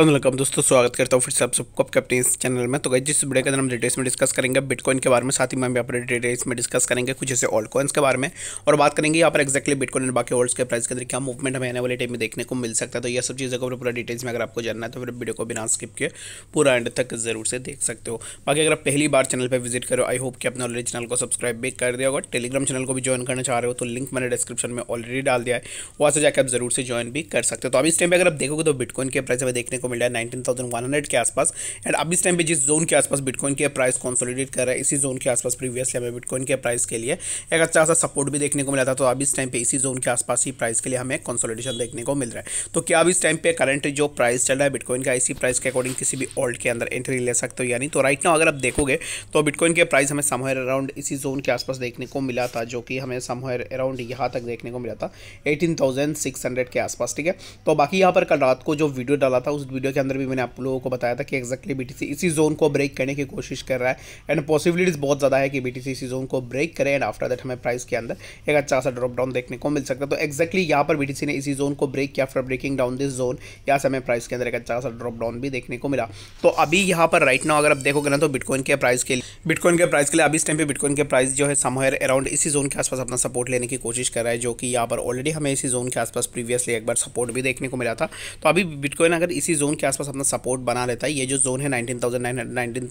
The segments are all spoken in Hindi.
अलमकम दोस्तों स्वागत करता हूँ फिर से आप सबको आपके अपने इस चैनल में तो गई जिस वीडियो के अंदर हम डिटेल्स में डिस्कस करेंगे बिटकॉइन के बारे में साथ ही मैं भी अपने डिटेल्स में डिस्कस करेंगे कुछ ऐसे ओल्ड कॉइन्स के बारे में और बात करेंगे यहाँ पर एक्जैक्टली बिटकॉइन और बाकी ओल्ड्स के प्राइस के अंदर क्या मूवमेंट हमें आने वाले टाइम में देखने को मिल सकता है तो यह सब चीज़ों को पूरा डिटेल्स में अगर आपको जानना है तो फिर वीडियो को बिना स्किप किए पूरा एंड तक जरूर से देख सकते हो बाकी अगर आप पहली बार चैनल पर विजिट करो आई होप कि अपने ऑलरेडी चैनल को सब्सक्राइब भी कर दिया और टेलीग्राम चैनल को भी ज्वाइन करना चाह रहे हो तो लिंक मैंने डिस्क्रिप्शन में ऑलरेडी डाल दिया है वहाँ से जाकर आप जरूर से ज्वाइन भी कर सकते हो तो अब इस टाइम पर अगर आप देखोगे तो बिटकॉइन के प्राइस हमें देखने को को मिल रहा है नाइनटीन के आसपास एंड अब इस टाइम पे जिस जोन के आसपास बिटकॉइन के प्राइस कॉन्सोलिडेट कर रहा है इसी जोन के आसपास प्रीवियसली हमें बिटकॉइन के प्राइस के लिए एक अच्छा सा सपोर्ट भी देखने को मिला था तो अब इस टाइम पर इसी जोन के आसपास ही प्राइस के लिए हमें कंसोलिडेशन देखने को मिल रहा है तो क्या अब इस टाइम पर करंट जो प्राइस चल रहा है बिटकॉइन का इसी प्राइस के अकॉर्डिंग किसी भी ओल्ड के अंदर एंट्री ले सकते हो यानी तो राइट नाउ अगर आप देखोगे तो बिटकॉइन के प्राइस हमें समहर अराउंड इसी जोन के आसपास देखने को मिला था जो कि हमें समहर अराउंड यहाँ तक देखने को मिला था एटीन के आसपास ठीक है तो बाकी यहाँ पर कल रात को जो वीडियो डाला था उस वीडियो के अंदर भी मैंने आप लोगों को बताया था कि एक्जैक्टली बी इसी जोन को ब्रेक करने की कोशिश कर रहा है एंड पॉसिबिलिटीज़ बहुत ज़्यादा है कि बी इसी जोन को ब्रेक करें एंड आफ्टर दैट हमें प्राइस के अंदर एक अच्छा सा ड्रॉप डाउन देखने को मिल सकता है तो एक्जैक्टली यहाँ पर बी ने इसी जोन को ब्रेक किया after breaking down this zone यहाँ से हमें प्राइस के अंदर एक अच्छा सा ड्रॉप डाउन भी देखने को मिला तो अभी यहाँ पर राइट नाउ अगर आप देखोगे ना तो बिटकॉइन के प्राइस के लिए बिटकॉइन के प्राइस के लिए अभी इस टाइम पर बिटकॉइन के प्राइस जो है समवेयर अराउंड इसी जोन के आसपास अपना सपोर्ट लेने की कोशिश कर रहा है जो कि यहाँ पर ऑलरेडी हमें इसी जोन के आसपास प्रीवियसली एक बार सपोर्ट भी देखने को मिला था तो अभी बिटकॉइन अगर इसी जोन के आसपास अपना सपोर्ट बना लेता है ये जो जोन है नाइनटीन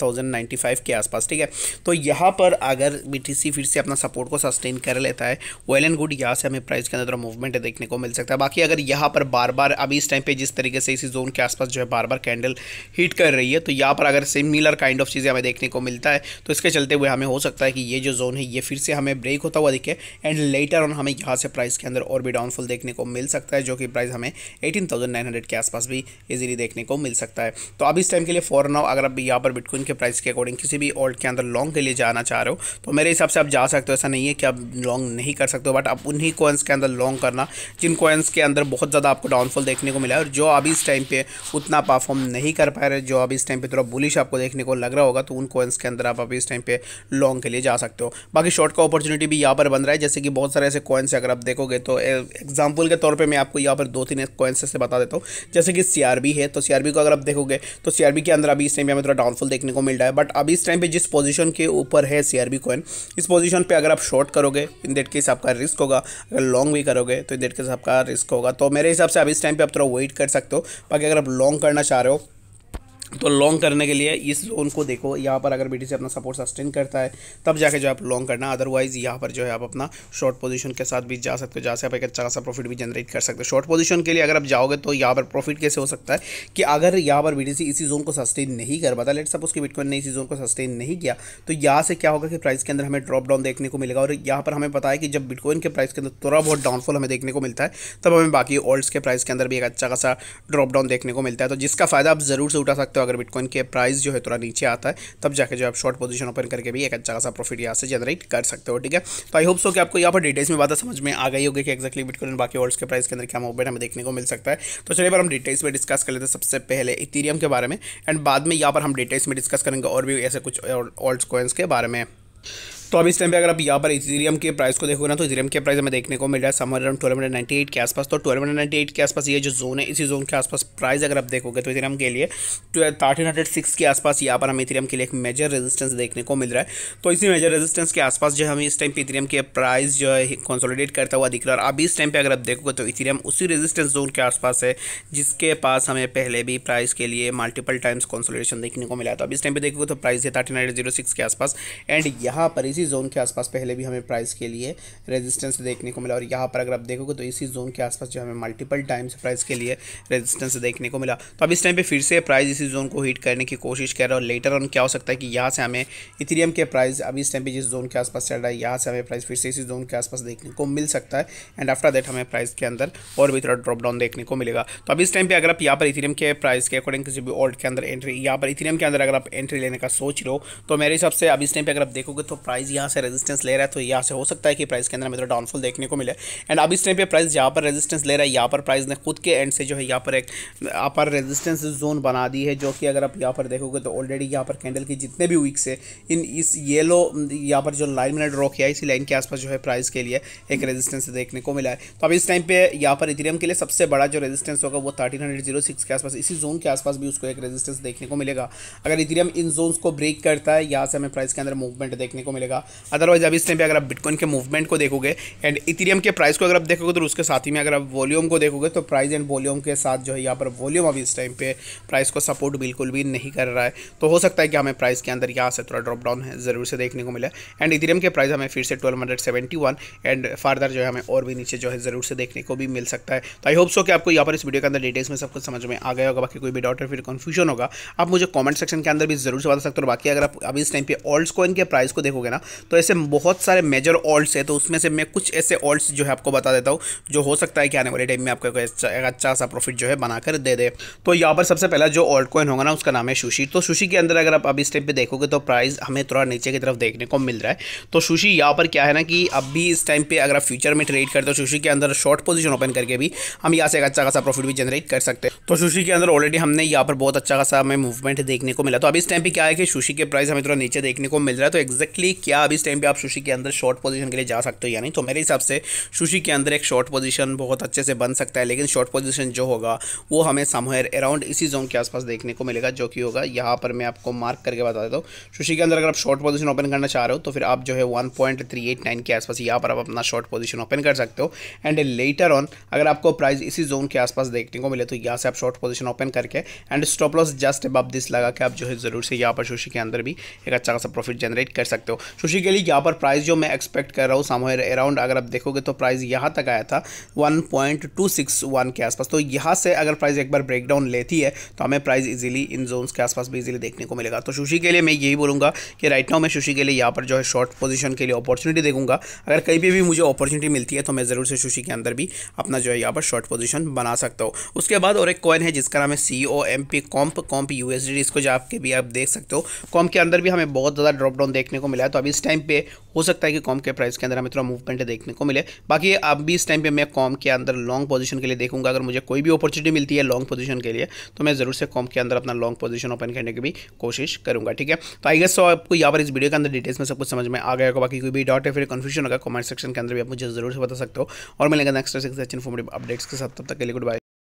के आसपास ठीक है तो यहाँ पर अगर बी फिर से अपना सपोर्ट को सस्टेन कर लेता है वेल एंड गुड यहाँ से हमें प्राइस के अंदर थोड़ा मूवमेंट देखने को मिल सकता है बाकी अगर यहाँ पर बार बार अभी इस टाइम पर जिस तरीके से इसी जोन के आसपास जो है बार बार कैंडल हीट कर रही है तो यहाँ पर अगर सिमिलर काइंड ऑफ चीज़ें हमें देखने को मिलता है तो इसके चलते हुए हमें हो सकता है कि ये जो जोन है ये फिर से हमें ब्रेक होता हुआ दिखे एंड लेटर ऑन हमें यहाँ से प्राइस के अंदर और भी डाउनफॉल देखने को मिल सकता है जो कि प्राइस हमें 18,900 के आसपास भी इजीली भी देखने को मिल सकता है तो अब इस टाइम के लिए फॉर नाउ अगर आप यहाँ पर बिटकॉइन के प्राइस के अकॉर्डिंग किसी भी ओल्ड के अंदर लॉन्ग के लिए जाना चाह रहे हो तो मेरे हिसाब से आप जा सकते हो ऐसा नहीं है कि आप लॉन्ग नहीं कर सकते बट आप उन्हीं कोइंस के अंदर लॉन्ग करना जिन कोइंस के अंदर बहुत ज़्यादा आपको डाउनफॉल देखने को मिला है और जो अभी इस टाइम पर उतना परफॉर्म नहीं कर पा रहे जो अभी इस टाइम पर थोड़ा बुलिश आपको देखने को लग रहा होगा तो उन कोइंस के अंदर आप अभी इस टाइम पर लॉन्ग के लिए जा सकते हो बाकी शॉर्ट का अपॉर्चुनिटी भी यहाँ पर बन रहा है जैसे कि बहुत सारे ऐसे कोइंस अगर आप देखोगे तो एग्जाम्पल के तौर पर मैं आपको यहाँ पर दो तीन कोइंस से बता देता हूँ जैसे कि सी है है तो सीआरबी को अगर आप देखोगे तो सीआरबी के अंदर अभी इस टाइम पे हमें थोड़ा डाउनफॉल देखने को मिल रहा है बट अभी इस टाइम पे जिस पोजीशन के ऊपर है सीआरबी कॉइन इस पोजीशन पे अगर आप शॉर्ट करोगे इन दैट केस आपका रिस्क होगा अगर लॉन्ग भी करोगे तो इन दैट केस आपका रिस्क होगा तो मेरे हिसाब से अभी इस टाइम पर आप थोड़ा वेट कर सकते हो बाकी अगर आप लॉन्ग करना चाह रहे हो तो लॉन्ग करने के लिए इस जोन को देखो यहाँ पर अगर बीटी अपना सपोर्ट सस्टेन करता है तब जाके जो आप लॉन्ग करना अदरवाइज़ यहाँ पर जो है आप अपना शॉर्ट पोजीशन के साथ भी जा सकते हो जहाँ से आप एक अच्छा खासा प्रॉफिट भी जनरेट कर सकते हो शॉर्ट पोजीशन के लिए अगर आप जाओगे तो यहाँ पर प्रॉफिट कैसे हो सकता है कि अगर यहाँ पर बी इसी जोन को सस्टेन नहीं कर पाता लेट सपोज की बिटकॉइन ने इसी जोन को सस्टेन नहीं किया तो यहाँ से क्या होगा कि प्राइस के अंदर हमें ड्रॉप डाउन देखने को मिलेगा और यहाँ पर हमें पता है कि जब बिटकॉइन के प्राइस के अंदर थोड़ा बहुत डाउनफॉल हमें देखने को मिलता है तब हमें बाकी ओल्ड्स के प्राइस के अंदर भी एक अच्छा खासा ड्रॉप डाउन देखने को मिलता है तो जिसका फ़ायदा आप ज़रूर से उठा सकते सकते हो अगर बिटकॉइन के प्राइस जो है थोड़ा नीचे आता है तब जाके जो आप शॉर्ट पोजीशन ओपन करके भी एक अच्छा खासा प्रॉफिट यहाँ से जनरेट कर सकते हो ठीक है तो आई होप सो कि आपको यहाँ पर डिटेल्स में बात समझ में आ गई होगी कि एक्जैक्टली बिटकॉइन बाकी वर्ल्ड्स के प्राइस के अंदर क्या मूवमेंट हमें देखने को मिल सकता है तो चलिए पर हम डिटेल्स में डिस्कस कर लेते हैं सबसे पहले इथीरियम के बारे में एंड बाद में यहाँ पर हम डिटेल्स में डिस्कस करेंगे और भी ऐसे कुछ ओल्ड कॉइन्स के बारे में तो अब इस टाइम पे अगर आप यहाँ पर इथेरियम के प्राइस को देखोगे ना तो इथेरियम के प्राइस हमें देखने को मिल रहा है somewhere around twelve hundred ninety eight के आसपास तो ट्वेल्व हंड्रेड नाइन्टी एट के आसपास ये जो जोन है इसी जोन के आसपास प्राइस अगर आप देखोगे तो इथेरियम के लिए थर्टीन हंड्रेड सिक्स के आसपास यहाँ पर हमें इथेरियम के लिए एक मेजर रेजिस्टेंस देखने को मिल रहा है तो इसी मेजर रेजिस्टेंस के आसपास जो हमें इस टाइम पर इथेरियम के प्राइस जो है कंसोलिडेट करता हुआ दिख रहा है अब इस टाइम पर अगर आप देखोगे तो इथेरियम उसी रेजिस्टेंस जोन के आसपास है जिसके पास हमें पहले भी प्राइस के लिए मल्टीपल टाइम्स कंसोलिडेशन देखने को मिला था तो अब इस टाइम पर देखोगे तो प्राइस है थर्टीन हंड्रेड जीरो सिक्स के आसपास एंड यहाँ पर इसी जोन के आसपास पहले भी हमें प्राइस के लिए रेजिस्टेंस देखने को मिला और यहाँ पर अगर आप देखोगे तो इसी जोन के आसपास जो हमें मल्टीपल टाइम्स प्राइस के लिए रेजिस्टेंस देखने को मिला तो अब इस टाइम पर फिर से प्राइस इसी जोन को हीट करने की कोशिश कर रहा है और लेटर ऑन क्या हो सकता है कि यहाँ से हमें इथेरियम के प्राइस अभी इस टाइम पर जिस जोन के आसपास चल रहा है यहाँ से हमें प्राइस फिर से इसी जोन के आसपास देखने को मिल सकता है एंड आफ्टर दैट हमें प्राइस के अंदर और भी थोड़ा ड्रॉप डाउन देखने को मिलेगा तो अब इस टाइम पर अगर आप यहाँ पर इथेरियम के प्राइस के अकॉर्डिंग किसी भी ऑल्ट के अंदर एंट्री यहाँ पर इथेरियम के अंदर अगर आप एंट्री लेने का सोच रहे हो तो मेरे हिसाब से अब इस टाइम पर अगर आप देखोगे तो प्राइस प्राइस यहाँ से रेजिस्टेंस ले रहा है तो यहाँ से हो सकता है कि प्राइस के अंदर हमें डाउनफॉल देखने को मिले एंड अब इस टाइम पे प्राइस यहाँ पर रेजिस्टेंस ले रहा है यहाँ पर प्राइस ने खुद के एंड से जो है यहाँ पर एक अपर रेजिस्टेंस जोन बना दी है जो कि अगर आप यहाँ पर देखोगे तो ऑलरेडी यहाँ पर कैंडल की जितने भी वीक्स है इन इस येलो यहाँ पर जो लाइन मैंने ड्रॉ किया इसी लाइन के आसपास जो है प्राइस के लिए एक रेजिस्टेंस देखने को मिला है तो अब इस टाइम पर यहाँ पर इथेरियम के लिए सबसे बड़ा जो रेजिस्टेंस होगा वो थर्टीन हंड्रेड जीरो सिक्स के आसपास इसी जोन के आसपास भी उसको एक रेजिस्टेंस देखने को मिलेगा अगर इथेरियम इन जोन्स को ब्रेक करता है यहाँ से हमें प्राइस के अंदर मूवमेंट देखने को मिलेगा जाएगा अदरवाइज अभी इस टाइम पर अगर आप बिटकॉइन के मूवमेंट को देखोगे एंड इथेरियम के प्राइस को अगर आप देखोगे तो उसके साथ ही में अगर आप वॉल्यूम को देखोगे तो प्राइस एंड वॉल्यूम के साथ जो है यहाँ पर वॉल्यूम अभी इस टाइम पर प्राइस को सपोर्ट बिल्कुल भी नहीं कर रहा है तो हो सकता है कि हमें प्राइस के अंदर यहाँ से थोड़ा ड्रॉप डाउन है ज़रूर से देखने को मिला एंड इथेरियम के प्राइस हमें फिर से twelve hundred seventy one and further जो है हमें और भी नीचे जो है ज़रूर से देखने को भी मिल सकता है तो आई होप सो कि आपको यहाँ पर इस वीडियो के अंदर डिटेल्स में सब कुछ समझ में आ गया होगा बाकी कोई भी डाउट है फिर कन्फ्यूजन होगा आप मुझे कमेंट सेक्शन के अंदर भी जरूर से बता सकते हो बाकी अगर आप अभी इस टाइम पे ओल्ड कॉइन के प्राइस को देखोगे ना तो ऐसे बहुत सारे मेजर ऑल्ट्स है तो उसमें से मैं कुछ ऐसे ऑल्ट्स जो है आपको बता देता हूँ जो हो सकता है कि आने वाले टाइम में आपको एक अच्छा, अच्छा सा प्रॉफिट जो है बनाकर दे दे तो यहाँ पर सबसे पहला जो ऑल्ट कॉइन होगा ना उसका नाम है सुशी तो सुशी के अंदर अगर आप अभी स्टेप पर देखोगे तो प्राइस हमें थोड़ा नीचे की तरफ देखने को मिल रहा है तो सुशी यहाँ पर क्या है ना कि अभी इस टाइम पर अगर आप फ्यूचर में ट्रेड करते हो सुशी के अंदर शॉर्ट पोजिशन ओपन करके भी हम यहाँ से एक अच्छा खासा प्रॉफिट भी जनरेट कर सकते हैं तो सुशी के अंदर ऑलरेडी हमने यहाँ पर बहुत अच्छा खासा हमें मूवमेंट देखने को मिला तो अभी इस टाइम पर क्या है कि सुशी के प्राइस हमें थोड़ा नीचे देखने को मिल रहा है तो एक्जैक्टली क्या क्या अभी इस टाइम पे आप सुशी के अंदर शॉर्ट पोजीशन के लिए जा सकते हो या नहीं तो मेरे हिसाब से सुशी के अंदर एक शॉर्ट पोजीशन बहुत अच्छे से बन सकता है लेकिन शॉर्ट पोजीशन जो होगा वो हमें समहेर अराउंड इसी जोन के आसपास देखने को मिलेगा जो कि होगा यहाँ पर मैं आपको मार्क करके बता देता हूँ सुशी के अंदर अगर आप शॉर्ट पोजिशन ओपन करना चाह रहे हो तो फिर आप जो है वन के आसपास यहाँ पर आप अपना शॉर्ट पोजिशन ओपन कर सकते हो एंड लेटर ऑन अगर आपको प्राइस इसी जोन के आसपास देखने को मिले तो यहाँ से आप शॉर्ट पोजिशन ओपन करके एंड स्टॉप लॉस जस्ट अब दिस लगा के आप जो है ज़रूर से यहाँ पर सुशी के अंदर भी एक अच्छा खासा प्रॉफिट जनरेट कर सकते हो सुशी के लिए यहाँ पर प्राइस जो मैं एक्सपेक्ट कर रहा हूँ सामोर अराउंड अगर आप देखोगे तो प्राइस यहाँ तक आया था 1.261 के आसपास तो यहाँ से अगर प्राइस एक बार ब्रेकडाउन लेती है तो हमें प्राइस इजीली इन जोन्स के आसपास भी इजीली देखने को मिलेगा तो सुशी के लिए मैं यही बोलूँगा कि राइट नाउ मैं सुशी के लिए यहाँ पर जो है शॉर्ट पोजिशन के लिए अपॉर्चुनिटी देखूंगा अगर कहीं पर भी मुझे अपॉर्चुनिटी मिलती है तो मैं ज़रूर से सुशी के अंदर भी अपना जो है यहाँ पर शॉर्ट पोजिशन बना सकता हूँ उसके बाद और एक कॉइन है जिसका नाम है C O M P comp comp U S इसको आपके भी आप देख सकते हो कॉम्प के अंदर भी हमें बहुत ज़्यादा ड्रॉप डाउन देखने को मिला है तो अभी इस टाइम पे हो सकता है कि कॉम के प्राइस के अंदर हमें थोड़ा मूवमेंट देखने को मिले बाकी अब भी इस टाइम पे मैं कॉम के अंदर लॉन्ग पोजीशन के लिए देखूंगा अगर मुझे कोई भी अपॉर्चुनिटी मिलती है लॉन्ग पोजीशन के लिए तो मैं ज़रूर से कॉम के अंदर अपना लॉन्ग पोजीशन ओपन करने की भी कोशिश करूंगा ठीक है तो आई गेस तो आपको यहाँ पर इस वीडियो के अंदर डिटेल्स में सब कुछ समझ में आ गया होगा बाकी कोई भी डाउट या फिर कन्फ्यूजन होगा कॉमेंट सेक्शन के अंदर भी आप मुझे जरूर से बता सकते हो और मिलेगा नेक्स्ट सिक्स अच्छे अपडेट्स के साथ तब तक के लिए गुड बाय